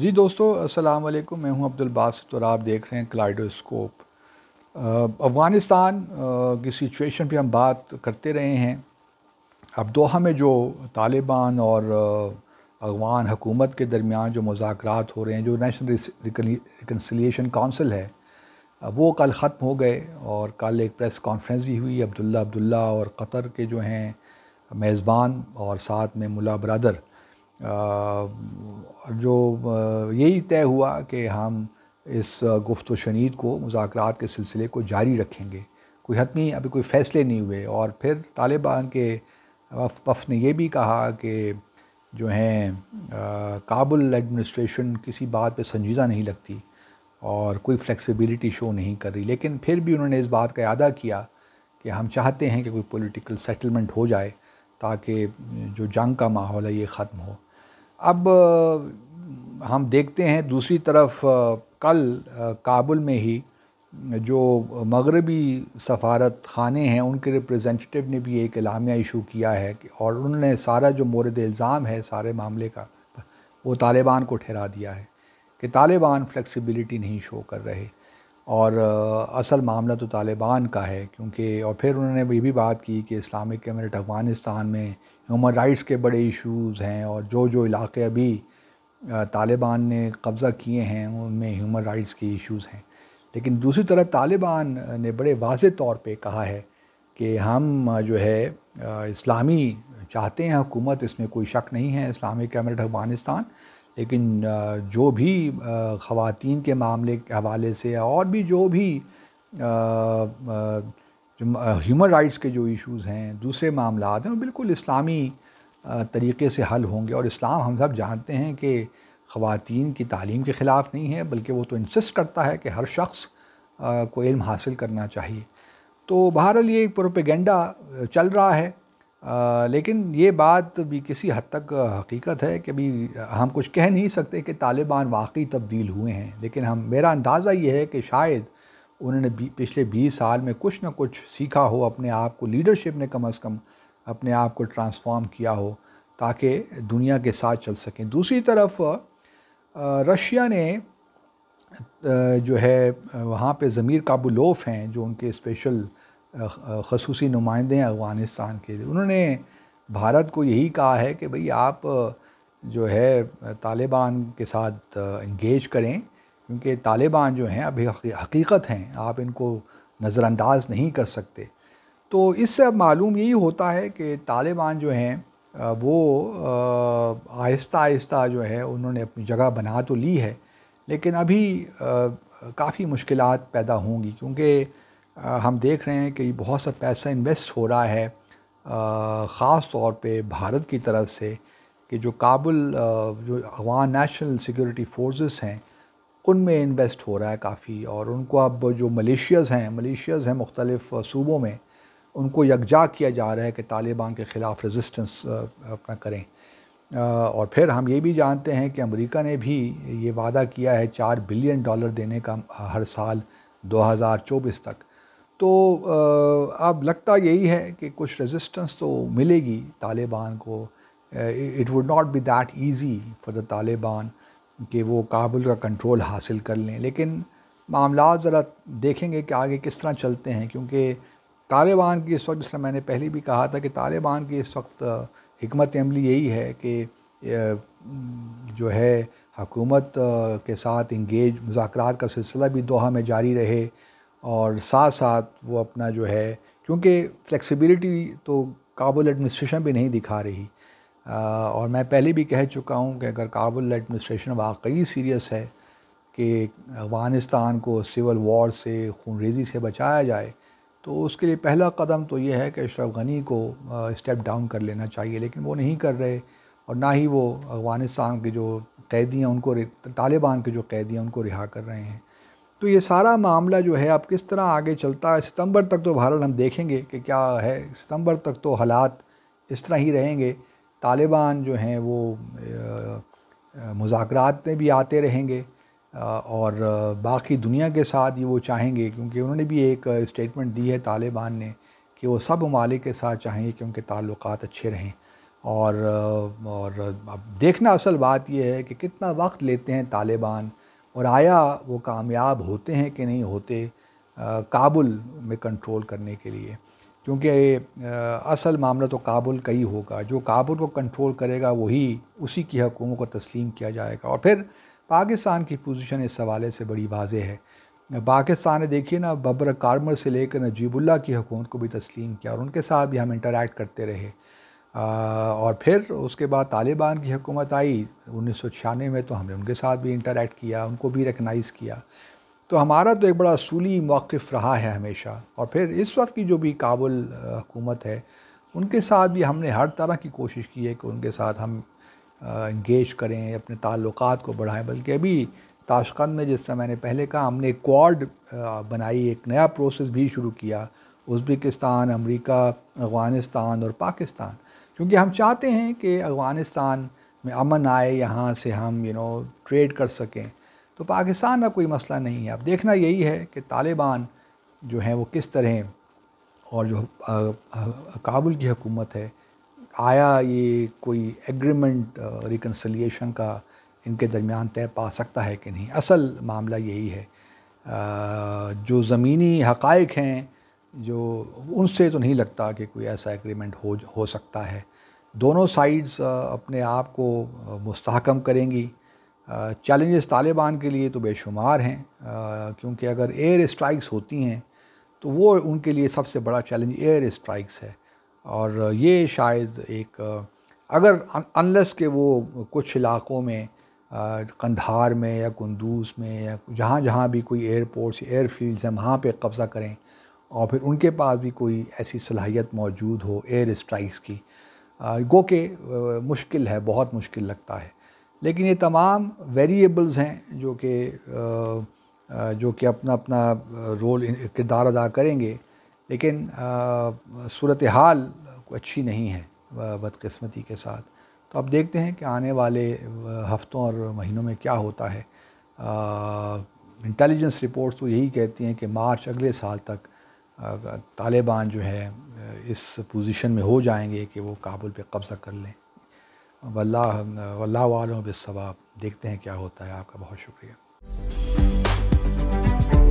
जी दोस्तों अस्सलाम वालेकुम मैं हूं अब्दुल बासित और आप देख रहे हैं क्लाइडोस्कोप अफ़गानिस्तान की सिचुएशन पे हम बात करते रहे हैं अब दोहा में जो तालिबान और अफगान हुकूमत के दरमियान जो मुजात हो रहे हैं जो नेशनल रिकन्सिलियशन काउंसिल है वो कल ख़त्म हो गए और कल एक प्रेस कॉन्फ्रेंस भी हुई अब्दुल्ला अब्दुल्ला और कतर के जो हैं मेज़बान और साथ में मुला बरदर जो यही तय हुआ कि हम इस गुफ्त शनीद को मुजाकर के सिलसिले को जारी रखेंगे कोई हतमी अभी कोई फ़ैसले नहीं हुए और फिर तालिबान के वफ ने यह भी कहा कि जो हैं काबुल एडमिनिस्ट्रेशन किसी बात पे संजीदा नहीं लगती और कोई फ्लेक्सिबिलिटी शो नहीं कर रही लेकिन फिर भी उन्होंने इस बात का अदा किया कि हम चाहते हैं कि कोई पॉलिटिकल सेटलमेंट हो जाए ताकि जो जंग का माहौल है ये ख़त्म हो अब हम देखते हैं दूसरी तरफ कल काबुल में ही जो मगरबी सफारत खाने हैं उनके रिप्रेजेंटेटिव ने भी एक इलामिया इशू किया है कि और उन्होंने सारा जो मोरद इल्ज़ाम है सारे मामले का वो तालिबान को ठहरा दिया है कि तालिबान फ्लेक्सिबिलिटी नहीं शो कर रहे और असल मामला तो तालिबान का है क्योंकि और फिर उन्होंने ये भी बात की कि इस्लामिक कम्यूनिटी अफ़गानिस्तान में ह्यूमन राइट्स के बड़े इश्यूज़ हैं और जो जो इलाके अभी तालिबान ने कब्ज़ा किए हैं उनमें ह्यूमन राइट्स के इश्यूज़ हैं लेकिन दूसरी तरफ तालिबान ने बड़े वाज तौर पर कहा है कि हम जो है इस्लामी चाहते हैं हुकूमत इसमें कोई शक नहीं है इस्लामिक कैमरेट अफगानिस्तान लेकिन जो भी ख़वान के मामले के हवाले से और भी जो भी जो ह्यूमन राइट्स के जो इश्यूज़ हैं दूसरे मामला हैं वो बिल्कुल इस्लामी तरीके से हल होंगे और इस्लाम हम सब जानते हैं कि ख़वान की तालीम के ख़िलाफ़ नहीं है बल्कि वो तो इंसिस्ट करता है कि हर शख्स को इल्म हासिल करना चाहिए तो बहरहाल ये प्रोपेगेंडा चल रहा है आ, लेकिन ये बात भी किसी हद तक हकीकत है कि अभी हम कुछ कह नहीं सकते कि तालिबान वाकई तब्दील हुए हैं लेकिन हम मेरा अंदाज़ा ये है कि शायद उन्होंने पिछले 20 साल में कुछ ना कुछ सीखा हो अपने आप को लीडरशिप ने कम अज़ कम अपने आप को ट्रांसफॉर्म किया हो ताकि दुनिया के साथ चल सकें दूसरी तरफ रशिया ने जो है वहाँ पे ज़मीर काबुलोफ हैं जो उनके स्पेशल खसूसी नुमाइंदे हैं अफ़गानिस्तान के उन्होंने भारत को यही कहा है कि भई आप जो है तालिबान के साथ इंगेज करें क्योंकि तालिबान जो हैं अभी हकीकत हैं आप इनको नज़रअंदाज नहीं कर सकते तो इससे अब मालूम यही होता है कि तालिबान जो हैं वो आहिस्ता आहिस्ता जो है उन्होंने अपनी जगह बना तो ली है लेकिन अभी काफ़ी मुश्किल पैदा होंगी क्योंकि हम देख रहे हैं कि बहुत सा पैसा इन्वेस्ट हो रहा है ख़ास तौर पे भारत की तरफ से कि जो काबुल जो अवान नेशनल सिक्योरिटी फोर्सेस हैं उनमें इन्वेस्ट हो रहा है काफ़ी और उनको अब जो मलेशियाज़ हैं मलेशियाज़ हैं मुख्तलिफ़ सूबों में उनको यकजा किया जा रहा है कि तालिबान के ख़िलाफ़ रेजिस्टेंस अपना करें और फिर हम ये भी जानते हैं कि अमेरिका ने भी ये वादा किया है चार बिलियन डॉलर देने का हर साल 2024 तक तो अब लगता यही है कि कुछ रेजिस्टेंस तो मिलेगी तालिबान को it would not be that easy for the Taliban कि वो काबुल का कंट्रोल हासिल कर लें लेकिन मामला ज़रा देखेंगे कि आगे किस तरह चलते हैं क्योंकि तालिबान की इस वक्त जिस तरह मैंने पहले भी कहा था कि तालिबान की इस वक्त हमत अमली यही है कि जो है हकूमत के साथ इंगेज मुजाकर का सिलसिला भी दोहा में जारी रहे और साथ साथ वो अपना जो है क्योंकि फ्लेक्सिबिलिटी तो काबुल एडमिनिस्ट्रेशन भी नहीं दिखा रही और मैं पहले भी कह चुका हूँ कि अगर काबुल एडमिनिस्ट्रेशन वाकई सीरियस है कि अफ़गानिस्तान को सिविल वॉर से खूनरेज़ी से बचाया जाए तो उसके लिए पहला कदम तो ये है कि अशरफ गनी को स्टेप डाउन कर लेना चाहिए लेकिन वो नहीं कर रहे और ना ही वो अफ़गानिस्तान के जो कैदी हैं उनको तालिबान के जो कैदी हैं उनको रिहा कर रहे हैं तो ये सारा मामला जो है अब किस तरह आगे चलता है सितंबर तक तो बहरहाल हम देखेंगे कि क्या है सितंबर तक तो हालात इस तरह ही रहेंगे तालिबान जो हैं वो मुजाकर में भी आते रहेंगे और बाकी दुनिया के साथ ये वो चाहेंगे क्योंकि उन्होंने भी एक स्टेटमेंट दी है तालिबान ने कि वो सब ममालिक के साथ चाहेंगे कि उनके ताल्लुक अच्छे रहें और और अब देखना असल बात यह है कि कितना वक्त लेते हैं तालिबान और आया वो कामयाब होते हैं कि नहीं होते काबुल में कंट्रोल करने के लिए क्योंकि असल मामला तो काबुल का ही होगा जो काबुल को कंट्रोल करेगा वही उसी की हकूमत को तस्लीम किया जाएगा और फिर पाकिस्तान की पोजीशन इस हवाले से बड़ी वाज है पाकिस्तान ने देखिए ना बबर कारमर से लेकर नजीबुल्ला की हकूमत को भी तस्लीम किया और उनके साथ भी हम इंटरेक्ट करते रहे आ, और फिर उसके बाद तालिबान की हुकूमत आई उन्नीस में तो हमने उनके साथ भी इंटरेक्ट किया उनको भी रिकनाइज़ किया तो हमारा तो एक बड़ा असूली मौक़ रहा है हमेशा और फिर इस वक्त की जो भी काबुल हुकूमत है उनके साथ भी हमने हर तरह की कोशिश की है कि उनके साथ हम इंगेज करें अपने ताल्लुक़ को बढ़ाएं बल्कि अभी ताशकंद में जिस तरह मैंने पहले कहा हमने एक क्वाड बनाई एक नया प्रोसेस भी शुरू किया उज़्बेकिस्तान अमेरिका अफ़गानिस्तान और पाकिस्तान क्योंकि हम चाहते हैं कि अफ़गानिस्तान में अमन आए यहाँ से हम यू नो ट्रेड कर सकें तो पाकिस्तान का कोई मसला नहीं है अब देखना यही है कि तालिबान जो हैं वो किस तरह और जो काबुल की हुकूमत है आया ये कोई एग्रीमेंट रिकन्सलिएशन का इनके दरमियान तय पा सकता है कि नहीं असल मामला यही है आ, जो ज़मीनी हकाइक हैं जो उनसे तो नहीं लगता कि कोई ऐसा एग्रीमेंट हो हो सकता है दोनों साइड्स अपने आप को मस्तकम करेंगी चैलेंजेस तालिबान के लिए तो बेशुमार हैं क्योंकि अगर एयर स्ट्राइक्स होती हैं तो वो उनके लिए सबसे बड़ा चैलेंज एयर स्ट्राइक्स है और ये शायद एक अगर अनलस के वो कुछ इलाकों में कंधार में या कंदूस में या जहाँ जहाँ भी कोई एयरपोर्ट्स एयरफील्ड्स हैं वहाँ पे कब्ज़ा करें और फिर उनके पास भी कोई ऐसी सलाहियत मौजूद हो एयर स्ट्राइक्स की गो के मुश्किल है बहुत मुश्किल लगता है लेकिन ये तमाम वेरिएबल्स हैं जो कि जो कि अपना अपना रोल किरदार अदा करेंगे लेकिन सूरत हाल अच्छी नहीं है बदकस्मती के साथ तो अब देखते हैं कि आने वाले हफ़्तों और महीनों में क्या होता है इंटेलिजेंस रिपोर्ट्स तो यही कहती हैं कि मार्च अगले साल तक तालिबान जो है इस पोजीशन में हो जाएंगे कि वो काबुल पे कब्ज़ा कर लें वल्ला वल्ला वालों बेसवाब देखते हैं क्या होता है आपका बहुत शुक्रिया